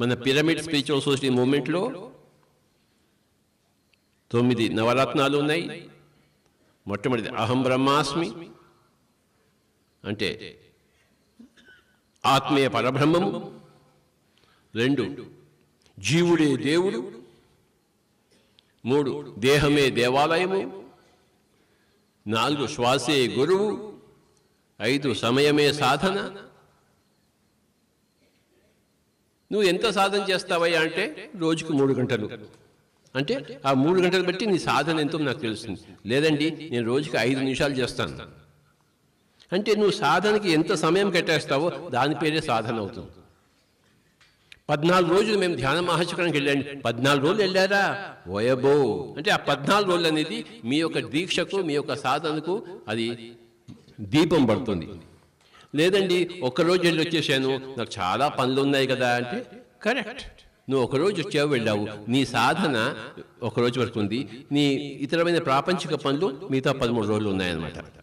మన pyramid spiritual society మూమెంట్లో తొమ్మిది నవరత్నాలు ఉన్నాయి మొట్టమొదటిది అహం బ్రహ్మాస్మి అంటే ఆత్మీయ పరబ్రహ్మము రెండు జీవుడే దేవుడు మూడు దేహమే దేవాలయము నాలుగు శ్వాసే గురువు ఐదు సమయమే సాధన నువ్వు ఎంత సాధన చేస్తావయ్యా అంటే రోజుకు మూడు గంటలు అంటే ఆ మూడు గంటలు బట్టి నీ సాధన ఎంతో నాకు తెలుస్తుంది లేదండి నేను రోజుకి ఐదు నిమిషాలు చేస్తాను అంటే నువ్వు సాధనకి ఎంత సమయం కట్టేస్తావో దాని పేరే సాధన అవుతుంది పద్నాలుగు రోజులు మేము ధ్యాన మహాచక్రానికి వెళ్ళండి పద్నాలుగు రోజులు వెళ్ళారా ఓయబో అంటే ఆ పద్నాలుగు రోజులు అనేది మీ యొక్క దీక్షకు మీ యొక్క సాధనకు అది దీపం పడుతుంది లేదండి ఒకరోజు వెళ్ళి వచ్చేసాను నాకు చాలా పనులు ఉన్నాయి కదా అంటే కరెక్ట్ నువ్వు ఒకరోజు వచ్చావు వెళ్ళావు నీ సాధన ఒకరోజు వరకు ఉంది నీ ఇతరమైన ప్రాపంచిక పనులు మిగతా పదమూడు రోజులు ఉన్నాయన్నమాట